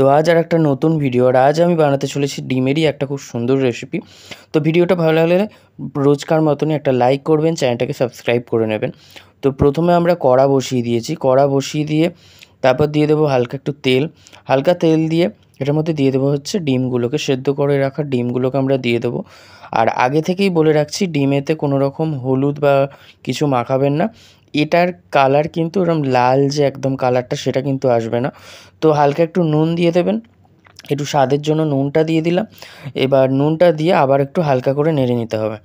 তো আজ আর একটা নতুন ভিডিও আর আজ আমি বানাতে চলেছি ডিমেরই একটা খুব সুন্দর রেসিপি তো ভিডিওটা ভালো লাগলে রোজকার মতনই একটা লাইক করবেন চ্যানেলটাকে সাবস্ক্রাইব করে নেবেন তো প্রথমে আমরা কড়া বসিয়ে দিয়েছি কড়া বসিয়ে দিয়ে তারপর দিয়ে দেবো হালকা একটু তেল হালকা তেল দিয়ে এটার মধ্যে দিয়ে দেবো হচ্ছে ডিমগুলোকে সেদ্ধ করে রাখা ডিমগুলোকে আমরা দিয়ে দেবো আর আগে থেকেই বলে রাখছি ডিমেতে কোনো রকম হলুদ বা কিছু মাখাবেন না এটার কালার কিন্তু ওরম লাল যে একদম কালারটা সেটা কিন্তু আসবে না তো হালকা একটু নুন দিয়ে দেবেন একটু স্বাদের জন্য নুনটা দিয়ে দিলাম এবার নুনটা দিয়ে আবার একটু হালকা করে নেড়ে নিতে হবে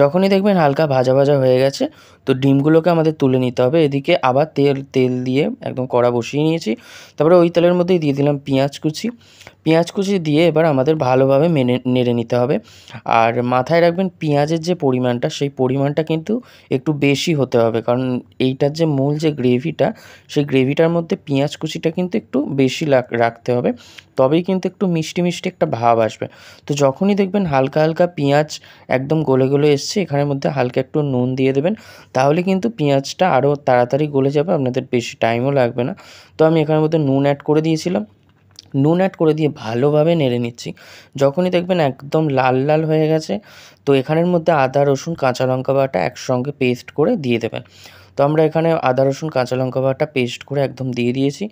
যখনই দেখবেন হালকা ভাজা ভাজা হয়ে গেছে তো ডিমগুলোকে আমাদের তুলে নিতে হবে এদিকে আবার তেল তেল দিয়ে একদম কড়া বসিয়ে নিয়েছি তারপরে ওই তেলের মধ্যেই দিয়ে দিলাম পেঁয়াজ কুচি পেঁয়াজ কুচি দিয়ে এবার আমাদের ভালোভাবে মেনে নেড়ে নিতে হবে আর মাথায় রাখবেন পেঁয়াজের যে পরিমাণটা সেই পরিমাণটা কিন্তু একটু বেশি হতে হবে কারণ এইটার যে মূল যে গ্রেভিটা সেই গ্রেভিটার মধ্যে পেঁয়াজ কুচিটা কিন্তু একটু বেশি রাখতে হবে তবেই কিন্তু একটু মিষ্টি মিষ্টি একটা ভাব আসবে তো যখনই দেখবেন হালকা হালকা পেঁয়াজ একদম গলে গলে এসছে এখানের মধ্যে হালকা একটু নুন দিয়ে দেবেন তাহলে কিন্তু পেঁয়াজটা আরও তাড়াতাড়ি গলে যাবে আপনাদের বেশি টাইমও লাগবে না তো আমি এখানের মধ্যে নুন অ্যাড করে দিয়েছিলাম নুন অ্যাড করে দিয়ে ভালোভাবে নেড়ে নিচ্ছি যখনই দেখবেন একদম লাল লাল হয়ে গেছে তো এখানের মধ্যে আদা রসুন কাঁচা লঙ্কা বাটা একসঙ্গে পেস্ট করে দিয়ে দেবেন তো আমরা এখানে আদা রসুন কাঁচা লঙ্কা বাটা পেস্ট করে একদম দিয়ে দিয়েছি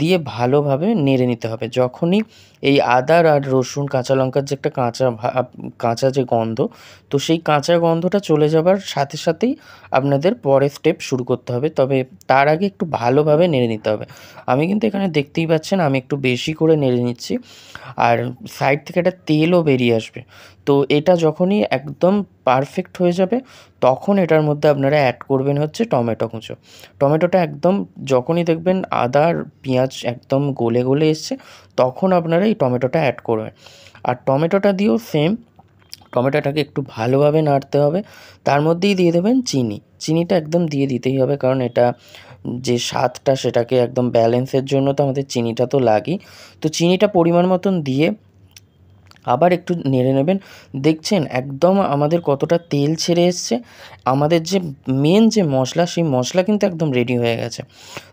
দিয়ে ভালোভাবে নেড়ে নিতে হবে যখনই এই আদার আর রসুন কাঁচা লঙ্কার যে একটা কাঁচা কাঁচা যে গন্ধ তো সেই কাঁচা গন্ধটা চলে যাবার সাথে সাথেই আপনাদের পরের স্টেপ শুরু করতে হবে তবে তার আগে একটু ভালোভাবে নেড়ে নিতে হবে আমি কিন্তু এখানে দেখতেই পাচ্ছেন আমি একটু বেশি করে নেড়ে নিচ্ছি আর সাইড থেকে একটা তেলও বেরিয়ে আসবে তো এটা যখনই একদম পারফেক্ট হয়ে যাবে তখন এটার মধ্যে আপনারা অ্যাড করবেন হচ্ছে টমেটো কুঁচো টমেটোটা একদম যখনই দেখবেন আদা আর পেঁয়াজ একদম গলে গলে এসছে তখন আপনারা এই টমেটোটা অ্যাড করবেন আর টমেটোটা দিয়েও সেম টমেটোটাকে একটু ভালোভাবে নাড়তে হবে তার মধ্যেই দিয়ে দেবেন চিনি চিনিটা একদম দিয়ে দিতেই হবে কারণ এটা যে স্বাদটা সেটাকে একদম ব্যালেন্সের জন্য তো আমাদের চিনিটা তো লাগেই তো চিনিটা পরিমাণ মতন দিয়ে আবার একটু নেড়ে নেবেন দেখছেন একদম আমাদের কতটা তেল ছেড়ে এসছে আমাদের যে মেন যে মশলা সেই মশলা কিন্তু একদম রেডি হয়ে গেছে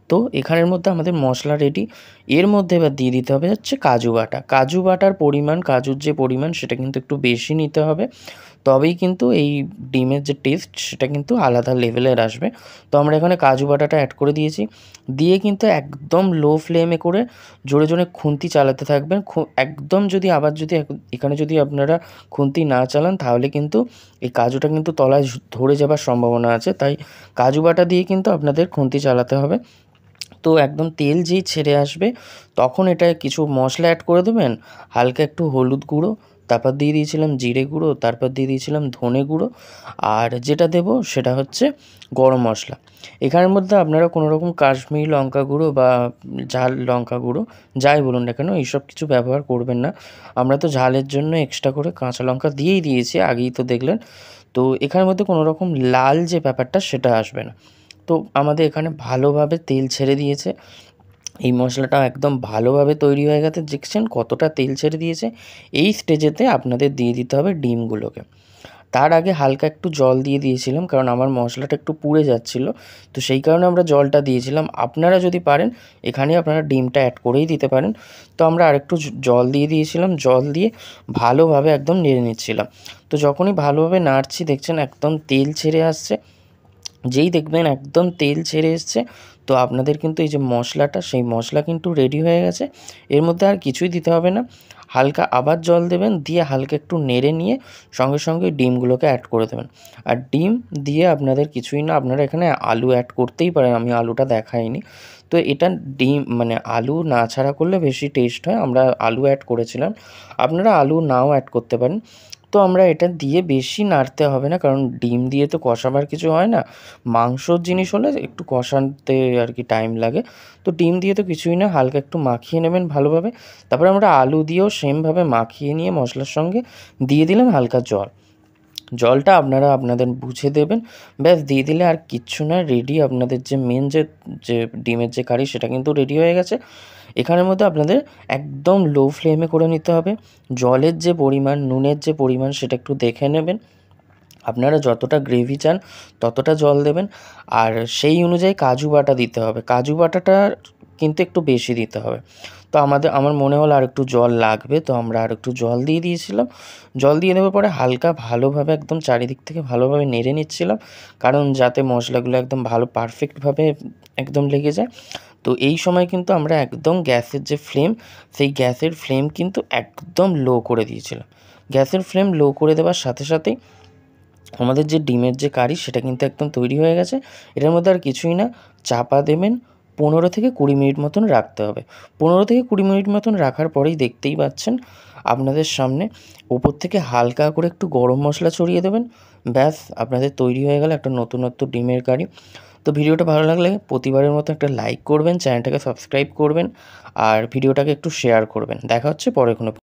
তো এখানের মধ্যে আমাদের মশলা রেডি এর মধ্যে এবার দিয়ে দিতে হবে হচ্ছে কাজু বাটা কাজু বাটার পরিমাণ কাজুর যে পরিমাণ সেটা কিন্তু একটু বেশি নিতে হবে তবেই কিন্তু এই ডিমের যে টেস্ট সেটা কিন্তু আলাদা লেভেলের আসবে তো আমরা এখানে কাজু বাটাটা অ্যাড করে দিয়েছি দিয়ে কিন্তু একদম লো ফ্লেমে করে জোরে জোরে খুন্তি চালাতে থাকবেন একদম যদি আবার যদি এখানে যদি আপনারা খুন্তি না চালান তাহলে কিন্তু এই কাজুটা কিন্তু তলায় ধরে যাবার সম্ভাবনা আছে তাই কাজু বাটা দিয়ে কিন্তু আপনাদের খুন্তি চালাতে হবে তো একদম তেল যেই ছেড়ে আসবে তখন এটায় কিছু মশলা অ্যাড করে দেবেন হালকা একটু হলুদ গুঁড়ো তারপর দিয়ে দিয়েছিলাম জিরে গুঁড়ো তারপর দিয়ে দিয়েছিলাম ধনে গুঁড়ো আর যেটা দেব সেটা হচ্ছে গরম মশলা এখানের মধ্যে আপনারা কোনো রকম কাশ্মীরি লঙ্কা গুঁড়ো বা ঝাল লঙ্কা গুঁড়ো যাই বলুন না কেন এইসব কিছু ব্যবহার করবেন না আমরা তো ঝালের জন্য এক্সট্রা করে কাঁচা লঙ্কা দিয়েই দিয়েছি আগেই তো দেখলেন তো এখানের মধ্যে কোনো রকম লাল যে ব্যাপারটা সেটা আসবে না তো আমাদের এখানে ভালোভাবে তেল ছেড়ে দিয়েছে এই মশলাটা একদম ভালোভাবে তৈরি হয়ে গেছে দেখছেন কতটা তেল ছেড়ে দিয়েছে এই স্টেজেতে আপনাদের দিয়ে দিতে হবে ডিমগুলোকে তার আগে হালকা একটু জল দিয়ে দিয়েছিলাম কারণ আমার মশলাটা একটু পুড়ে যাচ্ছিল তো সেই কারণে আমরা জলটা দিয়েছিলাম আপনারা যদি পারেন এখানে আপনারা ডিমটা অ্যাড করেই দিতে পারেন তো আমরা আরেকটু জল দিয়ে দিয়েছিলাম জল দিয়ে ভালোভাবে একদম নেড়ে নিচ্ছিলাম তো যখনই ভালোভাবে নাড়ছি দেখছেন একদম তেল ছেড়ে আসছে যেই দেখবেন একদম তেল ছেড়ে এসছে তো আপনাদের কিন্তু এই যে মশলাটা সেই মশলা কিন্তু রেডি হয়ে গেছে এর মধ্যে আর কিছুই দিতে হবে না হালকা আবার জল দেবেন দিয়ে হালকা একটু নেড়ে নিয়ে সঙ্গে সঙ্গে ডিমগুলোকে অ্যাড করে দেবেন আর ডিম দিয়ে আপনাদের কিছুই না আপনারা এখানে আলু অ্যাড করতেই পারেন আমি আলুটা দেখাইনি তো এটা ডিম মানে আলু না ছাড়া করলে বেশি টেস্ট হয় আমরা আলু অ্যাড করেছিলাম আপনারা আলু নাও অ্যাড করতে পারেন তো আমরা এটা দিয়ে বেশি নাড়তে হবে না কারণ ডিম দিয়ে তো কষাবার কিছু হয় না মাংসর জিনিস হলে একটু কষাতে আর কি টাইম লাগে তো ডিম দিয়ে তো কিছুই না হালকা একটু মাখিয়ে নেবেন ভালোভাবে তারপরে আমরা আলু দিয়েও সেমভাবে মাখিয়ে নিয়ে মশলার সঙ্গে দিয়ে দিলাম হালকা জল জলটা আপনারা আপনাদের বুঝে দেবেন ব্যাস দিয়ে দিলে আর কিচ্ছু না রেডি আপনাদের যে মেন যে যে ডিমের যে কারি সেটা কিন্তু রেডি হয়ে গেছে এখানের মধ্যে আপনাদের একদম লো ফ্লেমে করে নিতে হবে জলের যে পরিমাণ নুনের যে পরিমাণ সেটা একটু দেখে নেবেন আপনারা যতটা গ্রেভি চান ততটা জল দেবেন আর সেই অনুযায়ী কাজু বাটা দিতে হবে কাজু বাটাটা কিন্তু একটু বেশি দিতে হবে তো আমাদের আমার মনে হলো আর একটু জল লাগবে তো আমরা আর একটু জল দিয়ে দিয়েছিলাম জল দিয়ে দেওয়ার পরে হালকা ভালোভাবে একদম চারিদিক থেকে ভালোভাবে নেড়ে নিচ্ছিলাম কারণ যাতে মশলাগুলো একদম ভালো পারফেক্টভাবে একদম লেগে যায় তো এই সময় কিন্তু আমরা একদম গ্যাসের যে ফ্লেম সেই গ্যাসের ফ্লেম কিন্তু একদম লো করে দিয়েছিলাম গ্যাসের ফ্লেম লো করে দেওয়ার সাথে সাথেই আমাদের যে ডিমের যে কারি সেটা কিন্তু একদম তৈরি হয়ে গেছে এটার মধ্যে আর কিছুই না চাপা দেবেন পনেরো থেকে কুড়ি মিনিট মতন রাখতে হবে পনেরো থেকে কুড়ি মিনিট মতন রাখার পরেই দেখতেই পাচ্ছেন আপনাদের সামনে ওপর থেকে হালকা করে একটু গরম মশলা ছড়িয়ে দেবেন ব্যাস আপনাদের তৈরি হয়ে গেল একটা নতুনত্ব ডিমের কারি তো ভিডিওটা ভালো লাগলে প্রতিবারের মতো একটা লাইক করবেন চ্যানেলটাকে সাবস্ক্রাইব করবেন আর ভিডিওটাকে একটু শেয়ার করবেন দেখা হচ্ছে পরে কোনো